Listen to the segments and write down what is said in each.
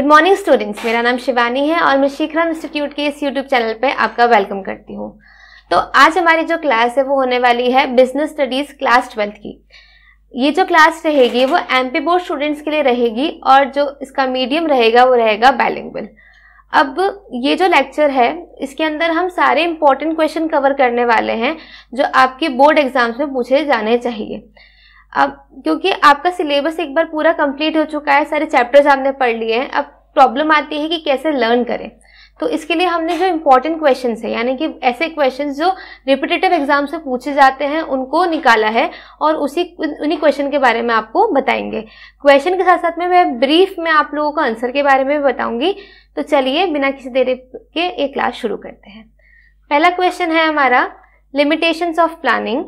good morning students मेरा नाम शिवानी है और मैं शिखरम इंस्टीट्यूट के इस यूट्यूब चैनल पे आपका वेलकम करती हूँ तो आज हमारी जो क्लास है वो होने वाली है बिजनेस स्टडीज क्लास ट्वेल्थ की ये जो क्लास रहेगी वो एम पी बोर्ड स्टूडेंट्स के लिए रहेगी और जो इसका मीडियम रहेगा वो रहेगा बैलिंगबल अब ये जो लेक्चर है इसके अंदर हम सारे इंपॉर्टेंट क्वेश्चन कवर करने वाले हैं जो आपके बोर्ड एग्जाम्स में पूछे जाने चाहिए अब क्योंकि आपका सिलेबस एक बार पूरा कंप्लीट हो चुका है सारे चैप्टर्स आपने पढ़ लिए हैं अब प्रॉब्लम आती है कि कैसे लर्न करें तो इसके लिए हमने जो इम्पोर्टेंट क्वेश्चन है यानी कि ऐसे क्वेश्चन जो रिपीटेटिव एग्जाम से पूछे जाते हैं उनको निकाला है और उसी उन्हीं क्वेश्चन के बारे में आपको बताएंगे क्वेश्चन के साथ साथ में मैं ब्रीफ में आप लोगों को आंसर के बारे में बताऊंगी तो चलिए बिना किसी देरी के ये क्लास शुरू करते हैं पहला क्वेश्चन है हमारा लिमिटेशंस ऑफ प्लानिंग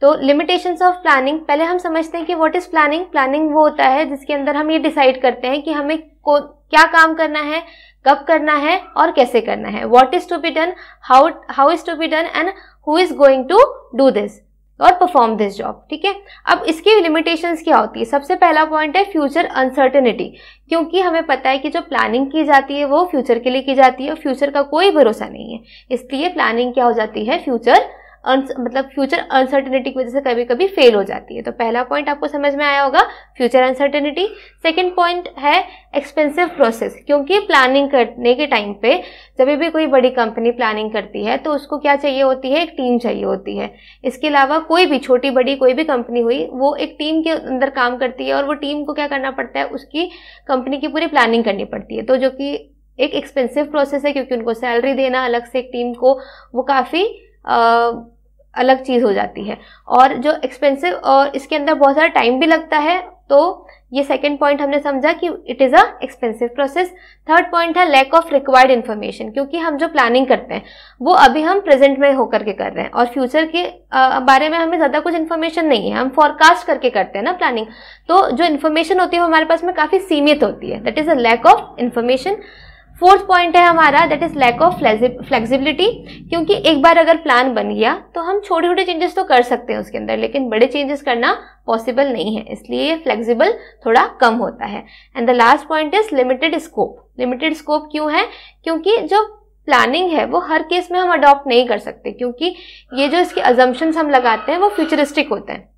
तो लिमिटेशंस ऑफ प्लानिंग पहले हम समझते हैं कि व्हाट इज़ प्लानिंग प्लानिंग वो होता है जिसके अंदर हम ये डिसाइड करते हैं कि हमें को क्या काम करना है कब करना है और कैसे करना है what is to be done how how is to be done and who is going to do this और परफॉर्म दिस जॉब ठीक है अब इसकी लिमिटेशंस क्या होती है सबसे पहला पॉइंट है फ्यूचर अनसर्टेनिटी क्योंकि हमें पता है कि जो प्लानिंग की जाती है वो फ्यूचर के लिए की जाती है और फ्यूचर का कोई भरोसा नहीं है इसलिए प्लानिंग क्या हो जाती है फ्यूचर मतलब फ्यूचर अनसर्टेनिटी की वजह से कभी कभी फेल हो जाती है तो पहला पॉइंट आपको समझ में आया होगा फ्यूचर अनसर्टेनिटी सेकेंड पॉइंट है एक्सपेंसिव प्रोसेस क्योंकि प्लानिंग करने के टाइम पे जब भी कोई बड़ी कंपनी प्लानिंग करती है तो उसको क्या चाहिए होती है एक टीम चाहिए होती है इसके अलावा कोई भी छोटी बड़ी कोई भी कंपनी हुई वो एक टीम के अंदर काम करती है और वो टीम को क्या करना पड़ता है उसकी कंपनी की पूरी प्लानिंग करनी पड़ती है तो जो कि एक एक्सपेंसिव प्रोसेस है क्योंकि उनको सैलरी देना अलग से एक टीम को वो काफ़ी अलग चीज़ हो जाती है और जो एक्सपेंसिव और इसके अंदर बहुत सारा टाइम भी लगता है तो ये सेकेंड पॉइंट हमने समझा कि it is a expensive process third point है लैक ऑफ रिक्वायर्ड इन्फॉर्मेशन क्योंकि हम जो प्लानिंग करते हैं वो अभी हम प्रेजेंट में होकर के कर रहे हैं और फ्यूचर के आ, बारे में हमें ज़्यादा कुछ इन्फॉर्मेशन नहीं है हम फॉरकास्ट करके करते हैं ना प्लानिंग तो जो इन्फॉर्मेशन होती है वो हमारे पास में काफ़ी सीमित होती है that is a lack of information fourth point है हमारा that is lack of flexibility क्योंकि एक बार अगर प्लान बन गया तो हम छोटे छोटे चेंजेस तो कर सकते हैं उसके अंदर लेकिन बड़े चेंजेस करना पॉसिबल नहीं है इसलिए फ्लेक्सिबल थोड़ा कम होता है and the last point is limited scope limited scope क्यों है क्योंकि जो प्लानिंग है वो हर केस में हम अडॉप्ट नहीं कर सकते क्योंकि ये जो इसके अजम्पन्स हम लगाते हैं वो फ्यूचरिस्टिक होते हैं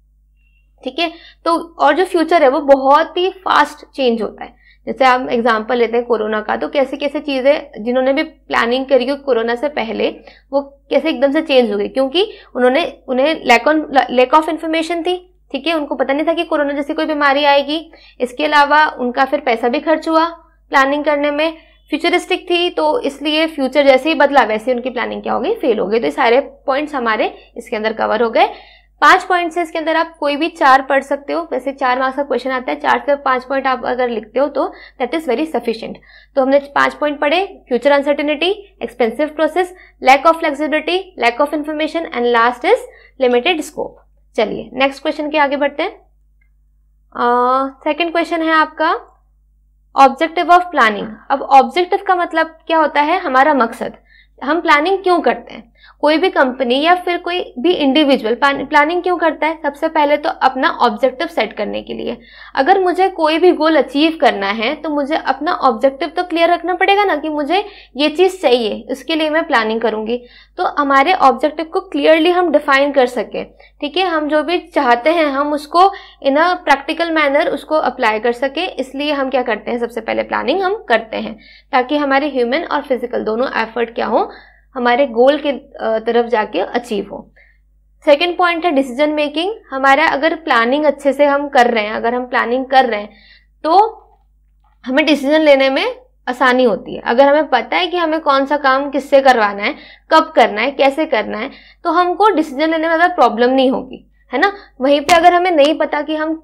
ठीक है तो और जो फ्यूचर है वो बहुत ही फास्ट चेंज होता है जैसे हम एग्जाम्पल लेते हैं कोरोना का तो कैसे कैसे चीज़ें जिन्होंने भी प्लानिंग करी हो कोरोना से पहले वो कैसे एकदम से चेंज हो गई क्योंकि उन्होंने उन्हें lack on lack of information थी ठीक है उनको पता नहीं था कि कोरोना जैसी कोई बीमारी आएगी इसके अलावा उनका फिर पैसा भी खर्च हुआ प्लानिंग करने में फ्यूचरिस्टिक थी तो इसलिए फ्यूचर जैसे ही बदला वैसे उनकी प्लानिंग क्या हो गई फेल हो गई तो ये सारे पॉइंट्स हमारे इसके अंदर कवर हो गए पांच पॉइंट से इसके अंदर आप कोई भी चार पढ़ सकते हो वैसे चार मार्क्स का क्वेश्चन आता है चार से पांच पॉइंट आप अगर लिखते हो तो दैट इज वेरी सफिशियंट तो हमने पांच पॉइंट पढ़े future uncertainty expensive process lack of flexibility lack of information and last is limited scope चलिए नेक्स्ट क्वेश्चन के आगे बढ़ते हैं सेकेंड uh, क्वेश्चन है आपका ऑब्जेक्टिव ऑफ प्लानिंग अब ऑब्जेक्टिव का मतलब क्या होता है हमारा मकसद हम प्लानिंग क्यों करते हैं कोई भी कंपनी या फिर कोई भी इंडिविजुअल प्लानिंग क्यों करता है सबसे पहले तो अपना ऑब्जेक्टिव सेट करने के लिए अगर मुझे कोई भी गोल अचीव करना है तो मुझे अपना ऑब्जेक्टिव तो क्लियर रखना पड़ेगा ना कि मुझे ये चीज़ चाहिए इसके लिए मैं प्लानिंग करूँगी तो हमारे ऑब्जेक्टिव को क्लियरली हम डिफाइन कर सकें ठीक है हम जो भी चाहते हैं हम उसको इन अ प्रैक्टिकल मैनर उसको अप्लाई कर सकें इसलिए हम क्या करते हैं सबसे पहले प्लानिंग हम करते हैं ताकि हमारे ह्यूमन और फिजिकल दोनों एफर्ट क्या हो हमारे गोल के तरफ जाके अचीव हो सेकेंड पॉइंट है डिसीजन मेकिंग हमारा अगर प्लानिंग अच्छे से हम कर रहे हैं अगर हम प्लानिंग कर रहे हैं तो हमें डिसीजन लेने में आसानी होती है अगर हमें पता है कि हमें कौन सा काम किससे करवाना है कब करना है कैसे करना है तो हमको डिसीजन लेने में ज़्यादा प्रॉब्लम नहीं होगी है ना वहीं पे अगर हमें नहीं पता कि हम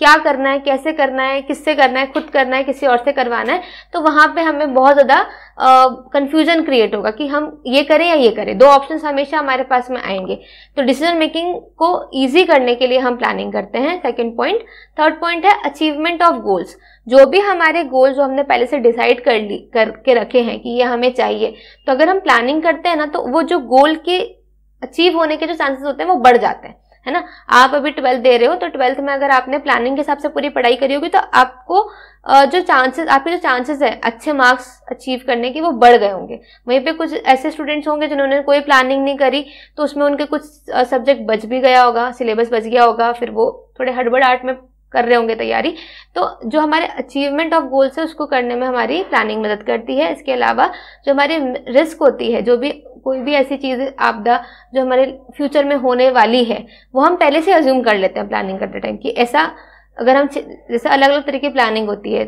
क्या करना है कैसे करना है किससे करना है खुद करना है किसी और से करवाना है तो वहाँ पे हमें बहुत ज़्यादा कन्फ्यूजन क्रिएट होगा कि हम ये करें या ये करें दो ऑप्शन हमेशा हमारे पास में आएंगे तो डिसीजन मेकिंग को ईजी करने के लिए हम प्लानिंग करते हैं सेकेंड पॉइंट थर्ड पॉइंट है अचीवमेंट ऑफ गोल्स जो भी हमारे गोल्स जो हमने पहले से डिसाइड कर ली करके रखे हैं कि ये हमें चाहिए तो अगर हम प्लानिंग करते हैं ना तो वो जो गोल के अचीव होने के जो चांसेस होते हैं वो बढ़ जाते हैं है ना आप अभी ट्वेल्थ दे रहे हो तो ट्वेल्थ में अगर आपने प्लानिंग के हिसाब से पूरी पढ़ाई करी होगी तो आपको जो चांसेस आपके जो चांसेस है अच्छे मार्क्स अचीव करने के वो बढ़ गए होंगे वहीं पे कुछ ऐसे स्टूडेंट्स होंगे जिन्होंने कोई प्लानिंग नहीं करी तो उसमें उनके कुछ सब्जेक्ट बच भी गया होगा सिलेबस बच गया होगा फिर वो थोड़े हडबड़ आर्ट में कर रहे होंगे तैयारी तो जो हमारे अचीवमेंट ऑफ गोल्स है उसको करने में हमारी प्लानिंग मदद करती है इसके अलावा जो हमारी रिस्क होती है जो भी कोई भी ऐसी चीज़ आपदा जो हमारे फ्यूचर में होने वाली है वो हम पहले से अज्यूम कर लेते हैं प्लानिंग करते टाइम कि ऐसा अगर हम जैसे अलग अलग तरीके की प्लानिंग होती है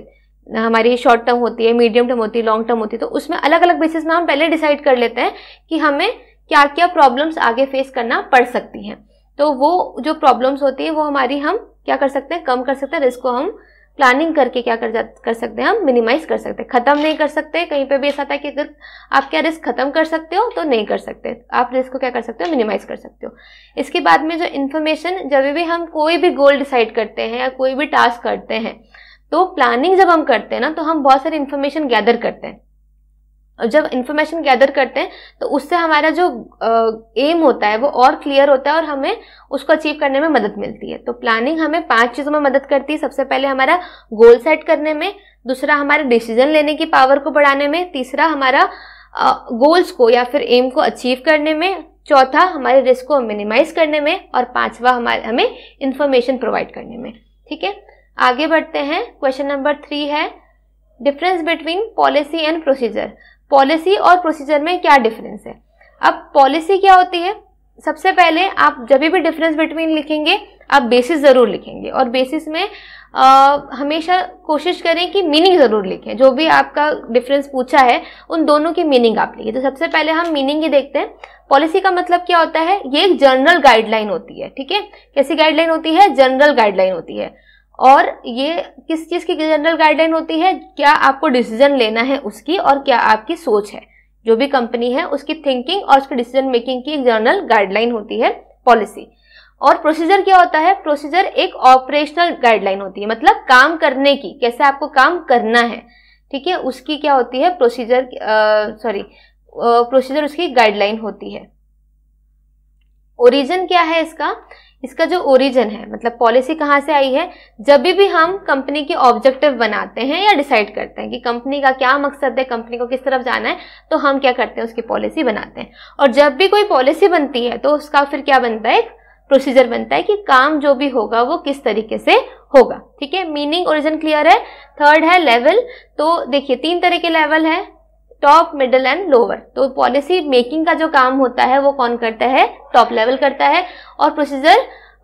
हमारी शॉर्ट टर्म होती है मीडियम टर्म होती है लॉन्ग टर्म होती है तो उसमें अलग अलग बेसिस में हम पहले डिसाइड कर लेते हैं कि हमें क्या क्या प्रॉब्लम्स आगे फेस करना पड़ सकती हैं तो वो जो प्रॉब्लम्स होती है वो हमारी हम क्या कर सकते हैं कम कर सकते हैं रिस्क को हम प्लानिंग करके क्या कर कर सकते हैं हम मिनिमाइज कर सकते हैं खत्म नहीं कर सकते कहीं पे भी ऐसा था कि अगर आप क्या रिस्क खत्म कर सकते हो तो नहीं कर सकते आप रिस्क को क्या कर सकते हो मिनिमाइज कर सकते हो इसके बाद में जो इन्फॉर्मेशन जब भी हम कोई भी गोल डिसाइड करते हैं या कोई भी टास्क करते हैं तो प्लानिंग जब हम करते हैं ना तो हम बहुत सारी इन्फॉर्मेशन गैदर करते हैं और जब इन्फॉर्मेशन गैदर करते हैं तो उससे हमारा जो एम होता है वो और क्लियर होता है और हमें उसको अचीव करने में मदद मिलती है तो प्लानिंग हमें पांच चीज़ों में मदद करती है सबसे पहले हमारा गोल सेट करने में दूसरा हमारे डिसीजन लेने की पावर को बढ़ाने में तीसरा हमारा गोल्स को या फिर एम को अचीव करने में चौथा हमारे रिस्क को मिनिमाइज करने में और पांचवा हमारे हमें इंफॉर्मेशन प्रोवाइड करने में ठीक है आगे बढ़ते हैं क्वेश्चन नंबर थ्री है difference between policy and procedure policy और प्रोसीजर में क्या डिफरेंस है अब पॉलिसी क्या होती है सबसे पहले आप जब भी डिफरेंस बिटवीन लिखेंगे आप बेसिस ज़रूर लिखेंगे और बेसिस में आ, हमेशा कोशिश करें कि मीनिंग ज़रूर लिखें जो भी आपका डिफरेंस पूछा है उन दोनों की मीनिंग आप लिखें तो सबसे पहले हम मीनिंग ही देखते हैं पॉलिसी का मतलब क्या होता है ये एक जनरल गाइडलाइन होती है ठीक है कैसी गाइडलाइन होती है जनरल गाइडलाइन होती है और ये किस चीज़ की जनरल गाइडलाइन होती है क्या आपको डिसीजन लेना है उसकी और क्या आपकी सोच है जो भी कंपनी है उसकी थिंकिंग और उसकी डिसीजन मेकिंग की एक जनरल गाइडलाइन होती है पॉलिसी और प्रोसीजर क्या होता है प्रोसीजर एक ऑपरेशनल गाइडलाइन होती है मतलब काम करने की कैसे आपको काम करना है ठीक है उसकी क्या होती है प्रोसीजर सॉरी प्रोसीजर उसकी गाइडलाइन होती है ओरिजिन क्या है इसका इसका जो ओरिजिन है मतलब पॉलिसी कहाँ से आई है जब भी हम कंपनी के ऑब्जेक्टिव बनाते हैं या डिसाइड करते हैं कि कंपनी का क्या मकसद है कंपनी को किस तरफ जाना है तो हम क्या करते हैं उसकी पॉलिसी बनाते हैं और जब भी कोई पॉलिसी बनती है तो उसका फिर क्या बनता है प्रोसीजर बनता है कि काम जो भी होगा वो किस तरीके से होगा ठीक है मीनिंग ओरिजिन क्लियर है थर्ड है लेवल तो देखिए तीन तरह के लेवल है टॉप मिडल एंड लोअर तो पॉलिसी मेकिंग का जो काम होता है वो कौन करता है टॉप लेवल करता है और प्रोसीजर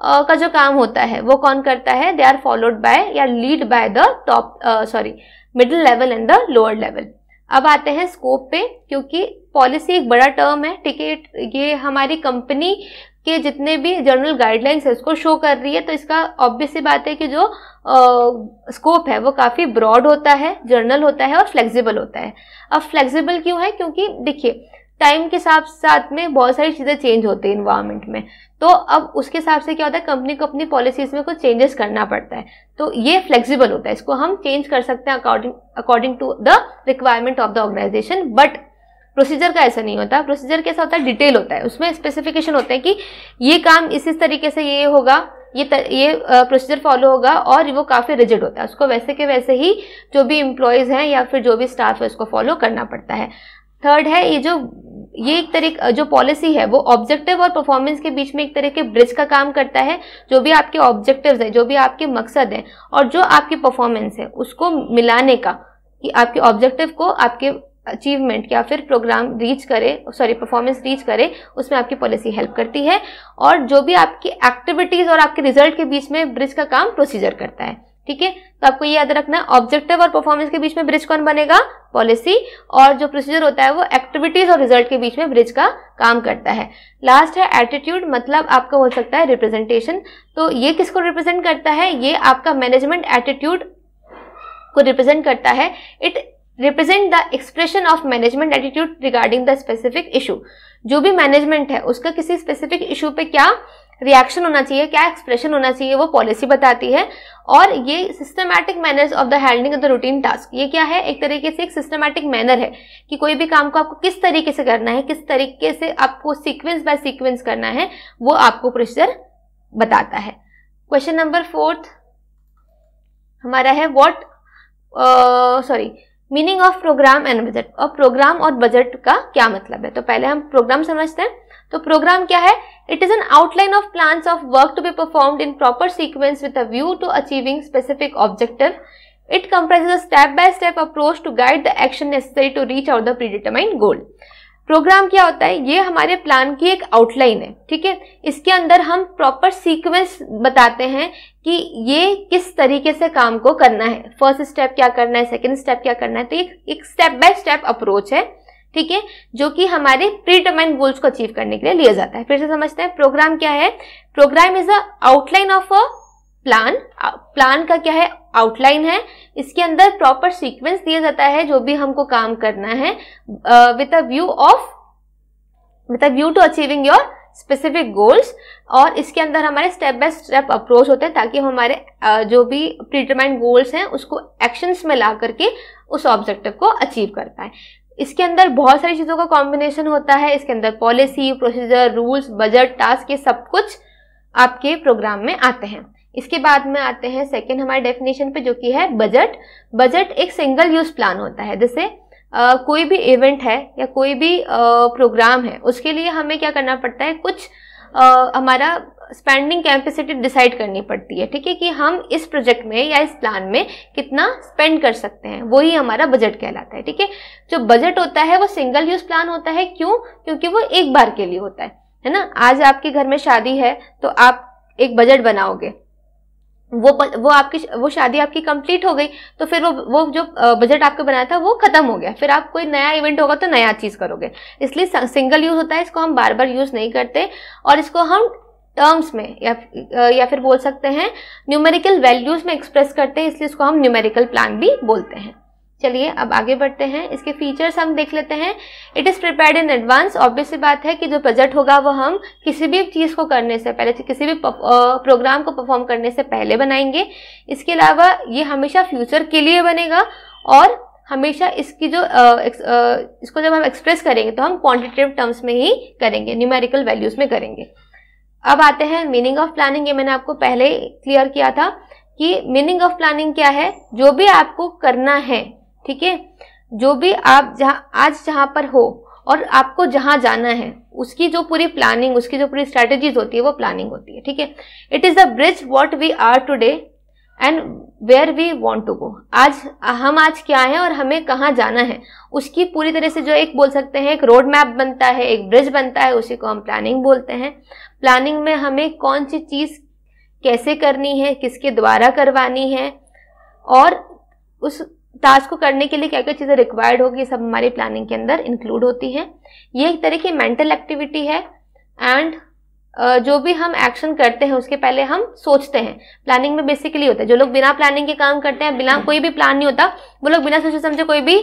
का जो काम होता है वो कौन करता है दे आर फॉलोड बाय या lead by the top sorry middle level and the lower level अब आते हैं स्कोप पे क्योंकि पॉलिसी एक बड़ा टर्म है ठीक है ये हमारी कंपनी कि जितने भी जनरल गाइडलाइंस है उसको शो कर रही है तो इसका ऑब्वियस सी बात है कि जो स्कोप है वो काफ़ी ब्रॉड होता है जर्नल होता है और फ्लेक्सिबल होता है अब फ्लेक्सिबल क्यों है क्योंकि देखिए टाइम के साथ साथ में बहुत सारी चीज़ें चेंज होती है इन्वायरमेंट में तो अब उसके हिसाब से क्या होता है कंपनी को अपनी पॉलिसीज़ में कुछ चेंजेस करना पड़ता है तो ये फ्लेक्सिबल होता है इसको हम चेंज कर सकते हैं according according to the requirement of the organisation but procedure का ऐसा नहीं होता प्रोसीजर कैसा होता है डिटेल होता है उसमें स्पेसिफिकेशन होता है कि ये काम इस इस तरीके से ये होगा ये तर, ये प्रोसीजर फॉलो होगा और वो काफ़ी रिजिड होता है उसको वैसे के वैसे ही जो भी एम्प्लॉयज़ हैं या फिर जो भी स्टाफ है उसको फॉलो करना पड़ता है थर्ड है ये जो ये एक तरह जो पॉलिसी है वो ऑब्जेक्टिव और परफॉर्मेंस के बीच में एक तरह के ब्रिज का काम करता है जो भी आपके ऑब्जेक्टिव्स हैं जो भी आपके मकसद हैं और जो आपकी परफॉर्मेंस है उसको मिलाने का कि आपके ऑब्जेक्टिव को आपके अचीवमेंट या फिर प्रोग्राम रीच करे सॉरी परफॉर्मेंस रीच करे उसमें आपकी पॉलिसी हेल्प करती है और जो भी आपकी एक्टिविटीज़ और आपके रिजल्ट के बीच में ब्रिज का काम प्रोसीजर करता है ठीक है तो आपको ये याद रखना है ऑब्जेक्टिव और परफॉर्मेंस के बीच में ब्रिज कौन बनेगा पॉलिसी और जो प्रोसीजर होता है वो एक्टिविटीज और रिजल्ट के बीच में ब्रिज का काम करता है लास्ट है एटीट्यूड मतलब आपका हो सकता है रिप्रेजेंटेशन तो ये किसको रिप्रेजेंट करता है ये आपका मैनेजमेंट एटीट्यूड को रिप्रेजेंट करता है it represent the expression of management attitude regarding the specific issue जो भी मैनेजमेंट है उसका किसी स्पेसिफिक इशू पे क्या रिएक्शन होना चाहिए क्या एक्सप्रेशन होना चाहिए वो पॉलिसी बताती है और ये systematic manners of the handling of the routine task ये क्या है एक तरीके से एक सिस्टमैटिक मैनर है कि कोई भी काम को आपको किस तरीके से करना है किस तरीके से आपको सीक्वेंस बाय सीक्वेंस करना है वो आपको प्रोसीजर बताता है क्वेश्चन नंबर फोर्थ हमारा है what sorry meaning of programme and budget और प्रोग्राम और बजट का क्या मतलब है तो पहले हम प्रोग्राम समझते हैं तो प्रोग्राम क्या है it is an outline of plan of work to be perform in proper sequence with a view to achieving specific objective it comprises step step step approach to guide the action to reach out the reach out programme क्या होता है ये हमारे plan की एक outline है ठीक है इसके अंदर हम प्रॉपर सीक्वेंस बताते हैं कि ये किस तरीके से काम को करना है फर्स्ट स्टेप क्या करना है सेकंड स्टेप क्या करना है तो एक एक स्टेप बाय स्टेप अप्रोच है ठीक है जो कि हमारे प्री गोल्स को अचीव करने के लिए लिया जाता है फिर से समझते हैं प्रोग्राम क्या है programme is a outline of a plan plan का क्या है आउटलाइन है इसके अंदर प्रॉपर सीक्वेंस दिया जाता है जो भी हमको काम करना है with a view of with a view to achieving your specific goals और इसके अंदर हमारे स्टेप बाय स्टेप अप्रोच होते हैं ताकि हमारे जो भी प्रीटरमाइंड गोल्स हैं उसको एक्शंस में ला करके उस ऑब्जेक्टिव को अचीव कर पाए इसके अंदर बहुत सारी चीज़ों का कॉम्बिनेशन होता है इसके अंदर policy procedure rules budget task ये सब कुछ आपके प्रोग्राम में आते हैं इसके बाद में आते हैं सेकेंड हमारे डेफिनेशन पे जो कि है बजट बजट एक सिंगल यूज प्लान होता है जैसे Uh, कोई भी इवेंट है या कोई भी प्रोग्राम uh, है उसके लिए हमें क्या करना पड़ता है कुछ uh, हमारा स्पेंडिंग कैपेसिटी डिसाइड करनी पड़ती है ठीक है कि हम इस प्रोजेक्ट में या इस प्लान में कितना स्पेंड कर सकते हैं वही हमारा बजट कहलाता है ठीक है जो बजट होता है वो सिंगल यूज प्लान होता है क्यों क्योंकि वो एक बार के लिए होता है है ना आज आपके घर में शादी है तो आप एक बजट बनाओगे वो वो आपकी वो शादी आपकी कंप्लीट हो गई तो फिर वो वो जो बजट आपको बनाया था वो खत्म हो गया फिर आप कोई नया इवेंट होगा तो नया चीज़ करोगे इसलिए सिंगल यूज़ होता है इसको हम बार बार यूज़ नहीं करते और इसको हम टर्म्स में या या फिर बोल सकते हैं न्यूमेरिकल वैल्यूज़ में एक्सप्रेस करते हैं इसलिए इसको हम न्यूमेरिकल प्लान भी बोलते हैं चलिए अब आगे बढ़ते हैं इसके फीचर्स हम देख लेते हैं it is prepared in advance obvious बात है कि जो बजट होगा वो हम किसी भी चीज़ को करने से पहले किसी भी प्रोग्राम को परफॉर्म करने से पहले बनाएंगे इसके अलावा ये हमेशा फ्यूचर के लिए बनेगा और हमेशा इसकी जो आ, एक, आ, इसको जब हम एक्सप्रेस करेंगे तो हम क्वांटिटेटिव टर्म्स में ही करेंगे न्यूमेरिकल वैल्यूज़ में करेंगे अब आते हैं मीनिंग ऑफ प्लानिंग ये मैंने आपको पहले क्लियर किया था कि मीनिंग ऑफ प्लानिंग क्या है जो भी आपको करना है ठीक है जो भी आप जहाँ आज जहाँ पर हो और आपको जहाँ जाना है उसकी जो पूरी प्लानिंग उसकी जो पूरी स्ट्रैटेजीज होती है वो प्लानिंग होती है ठीक है it is the bridge what we are today and where we want to go आज हम आज क्या है और हमें कहाँ जाना है उसकी पूरी तरह से जो एक बोल सकते हैं एक रोड मैप बनता है एक ब्रिज बनता है उसी को हम प्लानिंग बोलते हैं प्लानिंग में हमें कौन सी चीज़ कैसे करनी है किसके द्वारा करवानी है और उस टास्क को करने के लिए क्या क्या चीज़ें रिक्वायर्ड होगी सब हमारी प्लानिंग के अंदर इंक्लूड होती हैं ये एक तरह की मेंटल एक्टिविटी है एंड जो भी हम एक्शन करते हैं उसके पहले हम सोचते हैं प्लानिंग में बेसिकली होता है जो लोग बिना प्लानिंग के काम करते हैं बिना कोई भी प्लान नहीं होता वो लोग बिना सोचे समझे कोई भी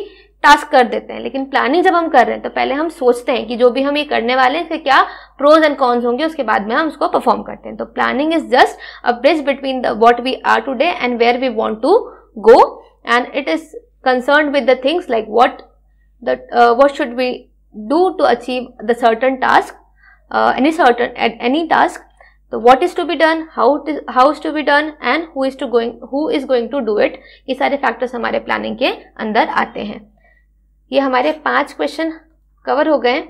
टास्क कर देते हैं लेकिन प्लानिंग जब हम कर रहे हैं तो पहले हम सोचते हैं कि जो भी हम ये करने वाले हैं इसके क्या प्रोज एंड कॉन्स होंगे उसके बाद में हम उसको परफॉर्म करते हैं तो planning is just a bridge between the what we are today and where we want to go and it is concerned with the things like what that uh, what should we do to achieve the certain task uh, any certain at any task so what is to be done how to, how is to be done and who is to going who is going to do it ye sare factors hamare planning ke andar aate hain ye hamare panch question cover ho gaye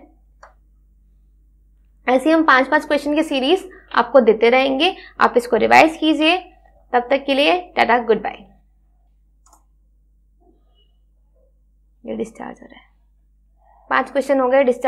ऐसे हम पांच पांच question की series आपको देते रहेंगे आप इसको रिवाइज कीजिए तब तक के लिए टाटा गुड बाय ये डिस्चार्ज हो रहा है पांच क्वेश्चन हो गए डिस्चार्ज